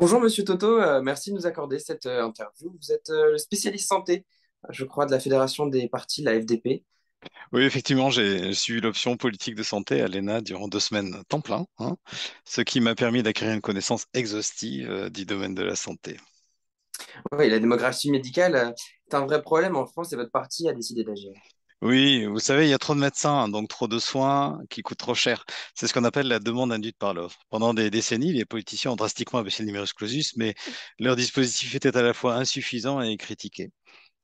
Bonjour Monsieur Toto, euh, merci de nous accorder cette euh, interview. Vous êtes euh, spécialiste santé, je crois, de la Fédération des partis, la FDP. Oui, effectivement, j'ai suivi l'option politique de santé à l'ENA durant deux semaines temps plein, hein, ce qui m'a permis d'acquérir une connaissance exhaustive du domaine de la santé. Oui, la démographie médicale est un vrai problème en France et votre parti a décidé d'agir. Oui, vous savez, il y a trop de médecins, donc trop de soins qui coûtent trop cher. C'est ce qu'on appelle la demande induite par l'offre. Pendant des décennies, les politiciens ont drastiquement abaissé le numerus clausus, mais leur dispositif était à la fois insuffisant et critiqué.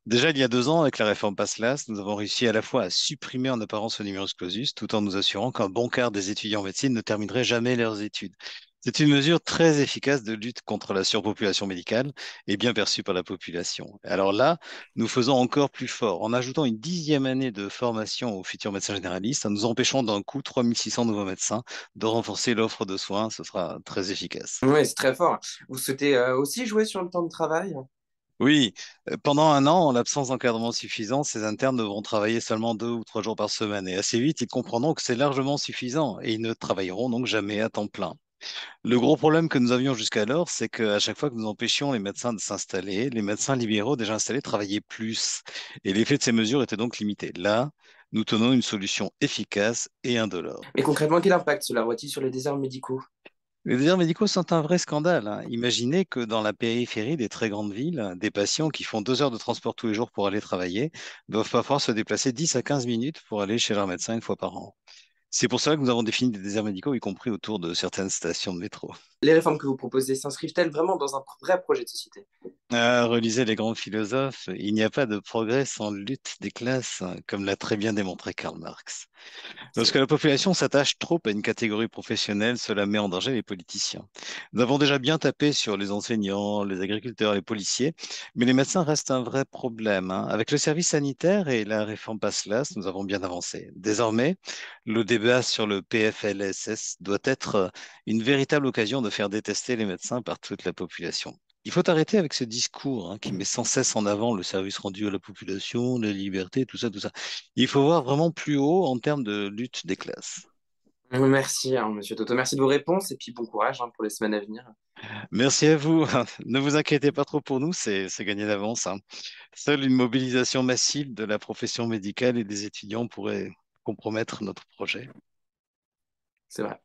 Déjà, il y a deux ans, avec la réforme PASLAS, nous avons réussi à la fois à supprimer en apparence le numerus clausus, tout en nous assurant qu'un bon quart des étudiants en médecine ne terminerait jamais leurs études. C'est une mesure très efficace de lutte contre la surpopulation médicale et bien perçue par la population. Alors là, nous faisons encore plus fort. En ajoutant une dixième année de formation aux futurs médecins généralistes, en nous empêchant d'un coup 3600 nouveaux médecins de renforcer l'offre de soins, ce sera très efficace. Oui, c'est très fort. Vous souhaitez euh, aussi jouer sur le temps de travail oui, euh, pendant un an, en l'absence d'encadrement suffisant, ces internes devront travailler seulement deux ou trois jours par semaine. Et assez vite, ils comprendront que c'est largement suffisant et ils ne travailleront donc jamais à temps plein. Le gros problème que nous avions jusqu'alors, c'est qu'à chaque fois que nous empêchions les médecins de s'installer, les médecins libéraux déjà installés travaillaient plus et l'effet de ces mesures était donc limité. Là, nous tenons une solution efficace et indolore. Mais concrètement, quel impact cela t il sur les déserts médicaux les déserts médicaux sont un vrai scandale. Hein. Imaginez que dans la périphérie des très grandes villes, des patients qui font deux heures de transport tous les jours pour aller travailler doivent parfois se déplacer 10 à 15 minutes pour aller chez leur médecin une fois par an. C'est pour cela que nous avons défini des déserts médicaux, y compris autour de certaines stations de métro. Les réformes que vous proposez s'inscrivent-elles vraiment dans un vrai projet de société euh, Relisez les grands philosophes, il n'y a pas de progrès sans lutte des classes, comme l'a très bien démontré Karl Marx. Lorsque la population s'attache trop à une catégorie professionnelle, cela met en danger les politiciens. Nous avons déjà bien tapé sur les enseignants, les agriculteurs, les policiers, mais les médecins restent un vrai problème. Hein. Avec le service sanitaire et la réforme PASLAS, nous avons bien avancé. Désormais, le débat sur le PFLSS doit être euh, une véritable occasion de faire détester les médecins par toute la population. Il faut arrêter avec ce discours hein, qui met sans cesse en avant le service rendu à la population, la liberté, tout ça, tout ça. Il faut voir vraiment plus haut en termes de lutte des classes. Merci, hein, Monsieur Toto. Merci de vos réponses et puis bon courage hein, pour les semaines à venir. Merci à vous. Ne vous inquiétez pas trop pour nous, c'est gagné d'avance. Hein. Seule une mobilisation massive de la profession médicale et des étudiants pourrait compromettre notre projet. C'est vrai.